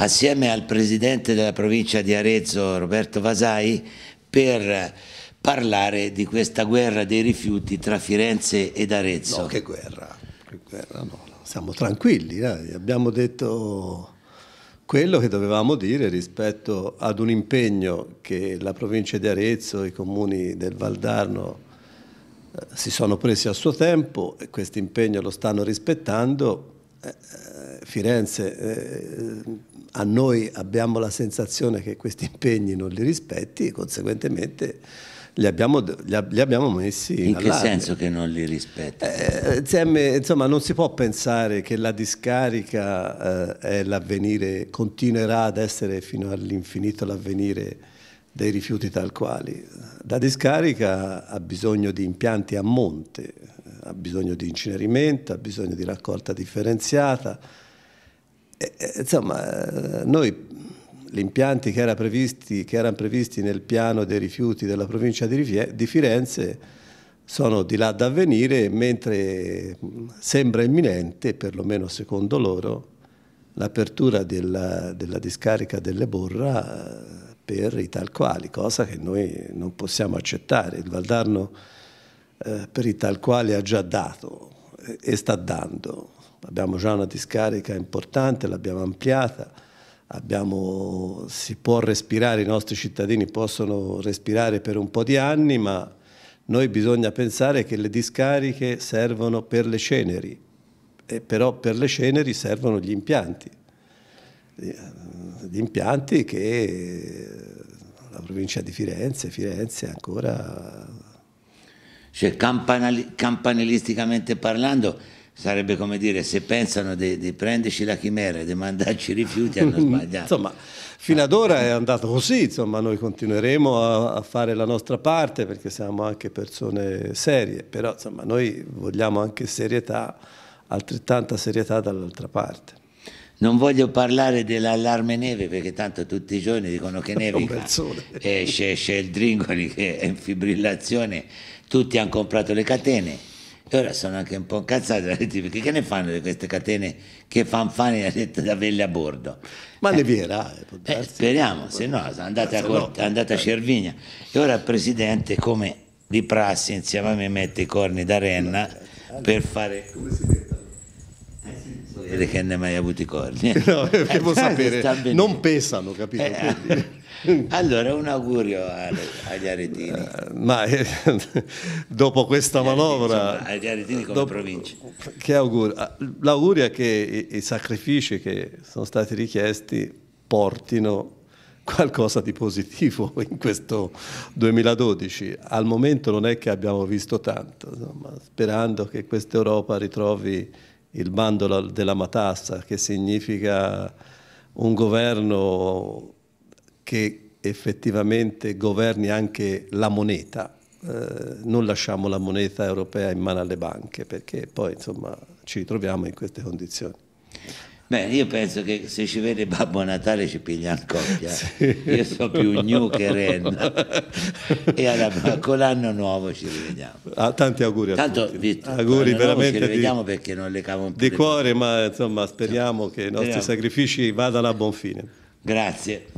assieme al presidente della provincia di Arezzo Roberto Vasai per parlare di questa guerra dei rifiuti tra Firenze ed Arezzo. No, che guerra, che guerra no. siamo tranquilli, dai. abbiamo detto quello che dovevamo dire rispetto ad un impegno che la provincia di Arezzo e i comuni del Valdarno eh, si sono presi a suo tempo e questo impegno lo stanno rispettando. Eh, eh, Firenze a noi abbiamo la sensazione che questi impegni non li rispetti e conseguentemente li abbiamo, li abbiamo messi in che senso che non li rispetti? Eh, insomma non si può pensare che la discarica eh, è l'avvenire continuerà ad essere fino all'infinito l'avvenire dei rifiuti tal quali la discarica ha bisogno di impianti a monte ha bisogno di incenerimento ha bisogno di raccolta differenziata eh, eh, insomma, eh, noi gli impianti che, era previsti, che, erano previsti nel piano dei rifiuti della provincia di Firenze sono di là da venire, mentre sembra imminente, perlomeno secondo loro, l'apertura della, della, discarica delle Borra per i tal quali, cosa che noi non possiamo accettare. Il Valdarno eh, per i tal quali ha già dato e sta dando. Abbiamo già una discarica importante, l'abbiamo ampliata, abbiamo, si può respirare, i nostri cittadini possono respirare per un po' di anni, ma noi bisogna pensare che le discariche servono per le ceneri, e però per le ceneri servono gli impianti. Gli impianti che la provincia di Firenze, Firenze ancora cioè campanilisticamente parlando sarebbe come dire se pensano di, di prenderci la chimera e di mandarci i rifiuti hanno sbagliato. insomma, fino ad ora è andato così, insomma noi continueremo a, a, fare la nostra parte perché siamo anche persone serie, però insomma noi vogliamo anche serietà, altrettanta serietà dall'altra parte. Non voglio parlare dell'allarme neve perché tanto tutti i giorni dicono che nevica e c'è, c'è il Dringoli che è in fibrillazione, tutti hanno comprato le catene. E ora sono anche un po' incazzato perché che ne fanno di queste catene che fanfani ha detto da velle a bordo? Ma eh, le vierà. Eh, eh speriamo, se no eh, andate a, no. Eh. andate a Cervigna. E ora il Presidente, come di prassi, insieme a me mette i corni da renna per fare... Come si dice? dire che ne hai mai avuti corni. Eh? No, devo eh, eh sapere, non pesano, capito? Eh, allora, un augurio agli aretini. Eh, ma dopo questa agli manovra... Insomma, agli aretini come dopo, provincia. Che augurio? Ah, l'augurio è che i, i sacrifici che sono stati richiesti portino qualcosa di positivo in questo 2012. Al momento non è che abbiamo visto tanto, insomma, sperando che questa Europa ritrovi il bando della matassa, che significa un governo che effettivamente governi anche la moneta. Eh, non lasciamo la moneta europea in mano alle banche perché poi insomma ci ritroviamo in queste condizioni. Beh, io penso che se ci vede Babbo Natale ci piglia in coppia. Sì. Io sono più new che Ren. e allora, con l'anno nuovo ci rivediamo. Ah, tanti auguri a Tanto, tutti. Visto, auguri veramente ci rivediamo di, perché non le cavo un po'. Di cuore, ma insomma speriamo sì. che i nostri speriamo. sacrifici vadano a buon fine. Grazie.